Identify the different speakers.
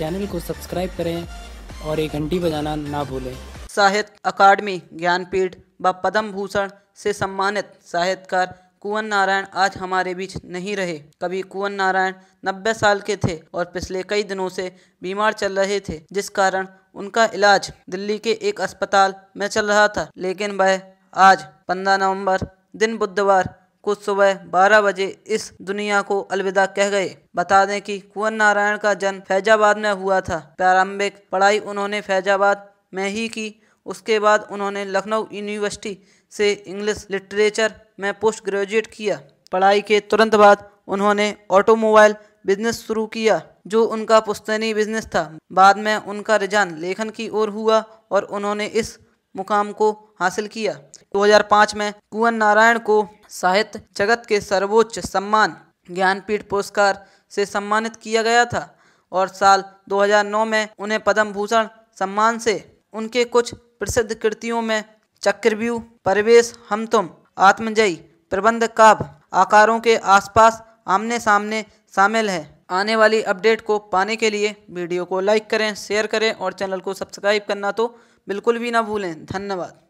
Speaker 1: channel को subscribe करें और एक घंटी बजाना ना भूलें साहित्य
Speaker 2: अकादमी ज्ञानपीठ व पद्म भूषण से सम्मानित साहित्यकार कुंवर नारायण आज हमारे बीच नहीं रहे कभी कुंवर नारायण नब्बे साल के थे और पिछले कई दिनों से बीमार चल रहे थे जिस कारण उनका इलाज दिल्ली के एक अस्पताल में चल रहा था लेकिन वह आज पंद्रह नवंबर दिन बुधवार कुछ सुबह बारह बजे इस दुनिया को अलविदा कह गए बता दें कि कुंवर नारायण का जन्म फैजाबाद में हुआ था प्रारंभिक पढ़ाई उन्होंने फैजाबाद में ही की उसके बाद उन्होंने लखनऊ यूनिवर्सिटी से इंग्लिश लिटरेचर में पोस्ट ग्रेजुएट किया पढ़ाई के तुरंत बाद उन्होंने ऑटोमोबाइल बिजनेस शुरू किया जो उनका पुस्तैनी बिजनेस था बाद में उनका रुझान लेखन की ओर हुआ और उन्होंने इस मुकाम को हासिल किया 2005 में कुंवर नारायण को साहित्य जगत के सर्वोच्च सम्मान ज्ञानपीठ पुरस्कार से सम्मानित किया गया था और साल 2009 में उन्हें पद्म भूषण सम्मान से उनके कुछ प्रसिद्ध कृतियों में चक्रव्यू परवेश हम तुम आत्मजयी प्रबंध काव्य आकारों के आसपास आमने सामने शामिल है आने वाली अपडेट को पाने के लिए वीडियो को लाइक करें शेयर करें और चैनल को सब्सक्राइब करना तो बिल्कुल भी ना भूलें धन्यवाद